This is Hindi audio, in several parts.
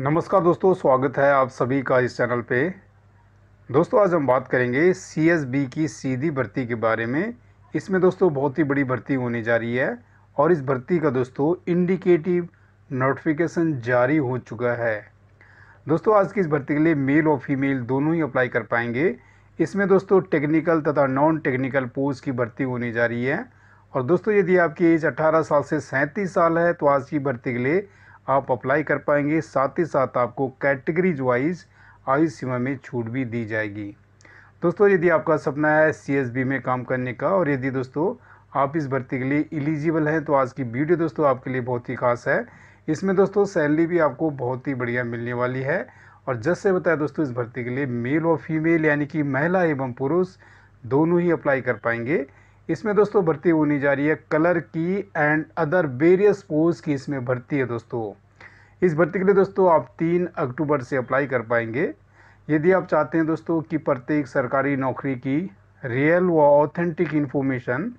नमस्कार दोस्तों स्वागत है आप सभी का इस चैनल पे दोस्तों आज हम बात करेंगे सीएसबी की सीधी भर्ती के बारे में इसमें दोस्तों बहुत ही बड़ी भर्ती होने जा रही है और इस भर्ती का दोस्तों इंडिकेटिव नोटिफिकेशन जारी हो चुका है दोस्तों आज की इस भर्ती के लिए मेल और फीमेल दोनों ही अप्लाई कर पाएंगे इसमें दोस्तों टेक्निकल तथा नॉन टेक्निकल पोस्ट की भर्ती होने जा रही है और दोस्तों यदि आपकी एज अट्ठारह साल से सैंतीस साल है तो आज की भर्ती के लिए आप अप्लाई कर पाएंगे साथ ही साथ आपको कैटेगरीज वाइज आयु सीमा में छूट भी दी जाएगी दोस्तों यदि आपका सपना है सी में काम करने का और यदि दोस्तों आप इस भर्ती के लिए एलिजिबल हैं तो आज की वीडियो दोस्तों आपके लिए बहुत ही खास है इसमें दोस्तों सैलरी भी आपको बहुत ही बढ़िया मिलने वाली है और जस से बताया दोस्तों इस भर्ती के लिए मेल और फीमेल यानी कि महिला एवं पुरुष दोनों ही अप्लाई कर पाएंगे इसमें दोस्तों भर्ती होनी जा रही है कलर की एंड अदर वेरियस पोज की इसमें भर्ती है दोस्तों इस भर्ती के लिए दोस्तों आप तीन अक्टूबर से अप्लाई कर पाएंगे यदि आप चाहते हैं दोस्तों कि प्रत्येक सरकारी नौकरी की रियल व ऑथेंटिक इन्फॉर्मेशन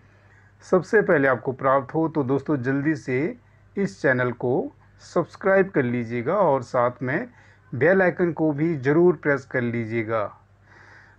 सबसे पहले आपको प्राप्त हो तो दोस्तों जल्दी से इस चैनल को सब्सक्राइब कर लीजिएगा और साथ में बेल आइकन को भी ज़रूर प्रेस कर लीजिएगा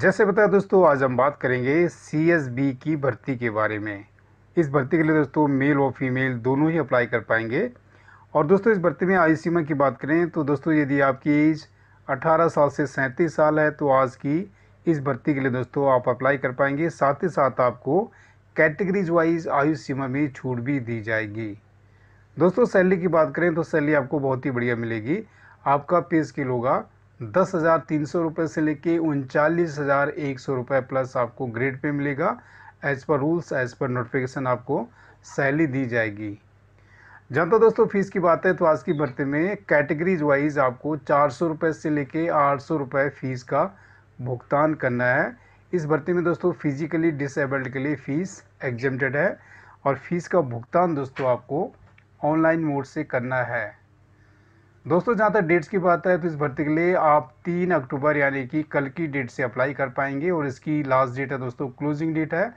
जैसे बताया दोस्तों आज हम बात करेंगे सी की भर्ती के बारे में इस भर्ती के लिए दोस्तों मेल और फीमेल दोनों ही अप्लाई कर पाएंगे और दोस्तों इस भर्ती में आयु सीमा की बात करें तो दोस्तों यदि आपकी एज 18 साल से सैंतीस साल है तो आज की इस भर्ती के लिए दोस्तों आप अप्लाई कर पाएंगे साथ ही साथ आपको कैटेगरीज वाइज आयु सीमा में छूट भी दी जाएगी दोस्तों सैलरी की बात करें तो सैलरी आपको बहुत ही बढ़िया मिलेगी आपका पे स्किल होगा दस हज़ार तीन सौ रुपये से लेके उनचालीस हज़ार एक सौ रुपये प्लस आपको ग्रेड पे मिलेगा as per rules as per notification आपको सैली दी जाएगी जहाँ तक दोस्तों फीस की बात है तो आज की भर्ती में कैटेगरीज वाइज आपको चार सौ रुपये से लेके आठ सौ रुपये फ़ीस का भुगतान करना है इस भर्ती में दोस्तों फिजिकली डिसेबल्ड के लिए फ़ीस एग्जेम्प्टेड है और फीस का भुगतान दोस्तों आपको ऑनलाइन मोड से करना है दोस्तों जहाँ तक डेट्स की बात है तो इस भर्ती के लिए आप तीन अक्टूबर यानी कि कल की डेट से अप्लाई कर पाएंगे और इसकी लास्ट डेट है दोस्तों क्लोजिंग डेट है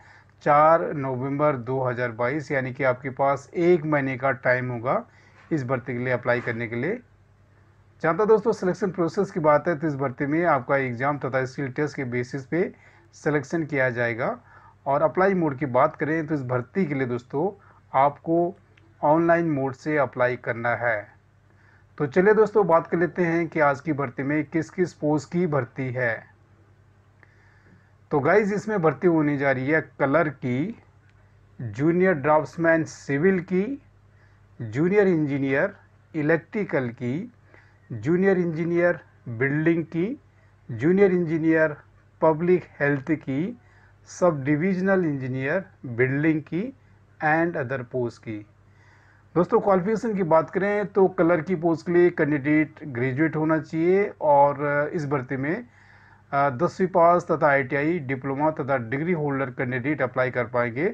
चार नवंबर 2022 यानी कि आपके पास एक महीने का टाइम होगा इस भर्ती के लिए अप्लाई करने के लिए जहाँ तक दोस्तों सिलेक्शन प्रोसेस की बात है तो इस भर्ती में आपका एग्ज़ाम तथा स्किल टेस्ट के बेसिस पे सिलेक्शन किया जाएगा और अप्लाई मोड की बात करें तो इस भर्ती के लिए दोस्तों आपको ऑनलाइन मोड से अप्लाई करना है तो चलिए दोस्तों बात कर लेते हैं कि आज की भर्ती में किस किस पोस्ट की भर्ती है तो गाइज इसमें भर्ती होने जा रही है कलर की जूनियर ड्राफ्टमैन सिविल की जूनियर इंजीनियर इलेक्ट्रिकल की जूनियर इंजीनियर बिल्डिंग की जूनियर इंजीनियर पब्लिक हेल्थ की सब डिविजनल इंजीनियर बिल्डिंग की एंड अदर पोस्ट की दोस्तों क्वालिफिकेशन की बात करें तो कलर की पोस्ट के लिए कैंडिडेट ग्रेजुएट होना चाहिए और इस भर्ती में दसवीं पास तथा आईटीआई डिप्लोमा तथा डिग्री होल्डर कैंडिडेट अप्लाई कर पाएंगे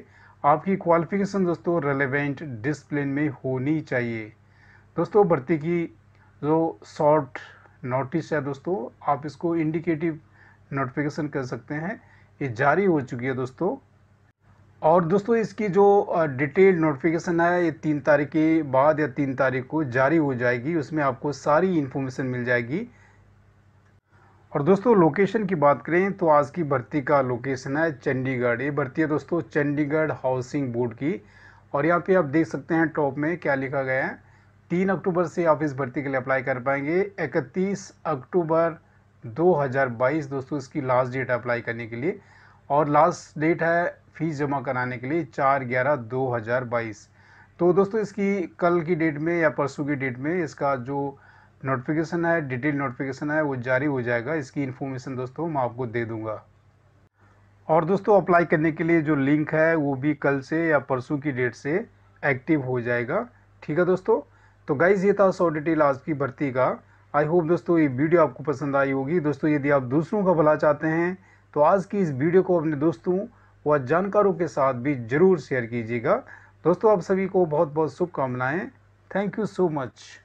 आपकी क्वालिफिकेशन दोस्तों रेलेवेंट डिसप्लिन में होनी चाहिए दोस्तों भर्ती की जो शॉर्ट नोटिस है दोस्तों आप इसको इंडिकेटिव नोटिफिकेशन कर सकते हैं ये जारी हो चुकी है दोस्तों और दोस्तों इसकी जो डिटेल नोटिफिकेशन है ये तीन तारीख के बाद या तीन तारीख को जारी हो जाएगी उसमें आपको सारी इन्फॉर्मेशन मिल जाएगी और दोस्तों लोकेशन की बात करें तो आज की भर्ती का लोकेशन है चंडीगढ़ ये भर्ती है दोस्तों चंडीगढ़ हाउसिंग बोर्ड की और यहाँ पे आप देख सकते हैं टॉप में क्या लिखा गया है तीन अक्टूबर से आप इस भर्ती के लिए अप्लाई कर पाएंगे इकतीस अक्टूबर दो दोस्तों इसकी लास्ट डेट है अप्लाई करने के लिए और लास्ट डेट है फ़ीस जमा कराने के लिए चार ग्यारह दो हज़ार बाईस तो दोस्तों इसकी कल की डेट में या परसों की डेट में इसका जो नोटिफिकेशन है डिटेल नोटिफिकेशन है वो जारी हो जाएगा इसकी इन्फॉर्मेशन दोस्तों मैं आपको दे दूँगा और दोस्तों अप्लाई करने के लिए जो लिंक है वो भी कल से या परसों की डेट से एक्टिव हो जाएगा ठीक है दोस्तों तो गाइज़ ये था सौ डिटेल आज की भर्ती का आई होप दोस्तों ये वीडियो आपको पसंद आई होगी दोस्तों यदि आप दूसरों का भला चाहते हैं तो आज की इस वीडियो को अपने दोस्तों व जानकारों के साथ भी ज़रूर शेयर कीजिएगा दोस्तों आप सभी को बहुत बहुत शुभकामनाएँ थैंक यू सो मच